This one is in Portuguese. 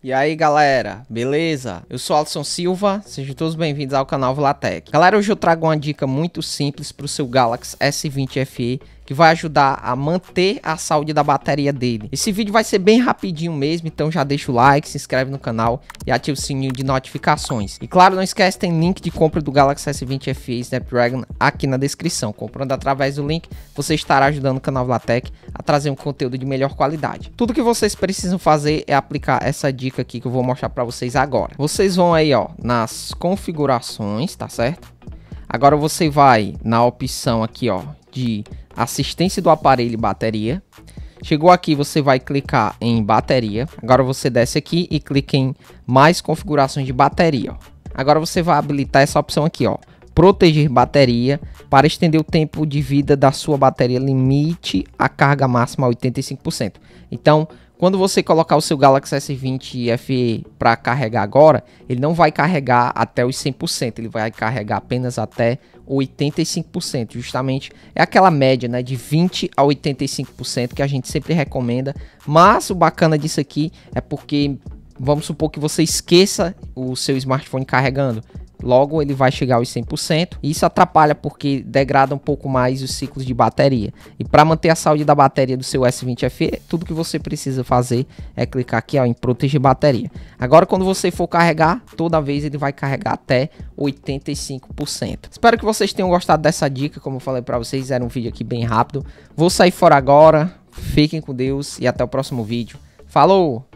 E aí galera, beleza? Eu sou Alisson Silva, sejam todos bem-vindos ao canal Vlatec. Galera, hoje eu trago uma dica muito simples para o seu Galaxy S20 FE que vai ajudar a manter a saúde da bateria dele. Esse vídeo vai ser bem rapidinho mesmo, então já deixa o like, se inscreve no canal e ativa o sininho de notificações. E claro, não esquece, tem link de compra do Galaxy S20 FE Snapdragon aqui na descrição. Comprando através do link, você estará ajudando o canal Vlatec a trazer um conteúdo de melhor qualidade. Tudo que vocês precisam fazer é aplicar essa dica aqui que eu vou mostrar para vocês agora. Vocês vão aí, ó, nas configurações, tá certo? Agora você vai na opção aqui, ó, de assistência do aparelho e bateria. Chegou aqui, você vai clicar em bateria. Agora você desce aqui e clica em mais configurações de bateria. Agora você vai habilitar essa opção aqui, ó, proteger bateria para estender o tempo de vida da sua bateria, limite a carga máxima a 85%. Então, quando você colocar o seu Galaxy S20 FE para carregar agora, ele não vai carregar até os 100%, ele vai carregar apenas até 85%, justamente é aquela média, né, de 20 a 85% que a gente sempre recomenda. Mas o bacana disso aqui é porque vamos supor que você esqueça o seu smartphone carregando. Logo, ele vai chegar aos 100%. E isso atrapalha porque degrada um pouco mais os ciclos de bateria. E para manter a saúde da bateria do seu S20FE, tudo que você precisa fazer é clicar aqui ó, em proteger bateria. Agora, quando você for carregar, toda vez ele vai carregar até 85%. Espero que vocês tenham gostado dessa dica. Como eu falei para vocês, era um vídeo aqui bem rápido. Vou sair fora agora. Fiquem com Deus e até o próximo vídeo. Falou!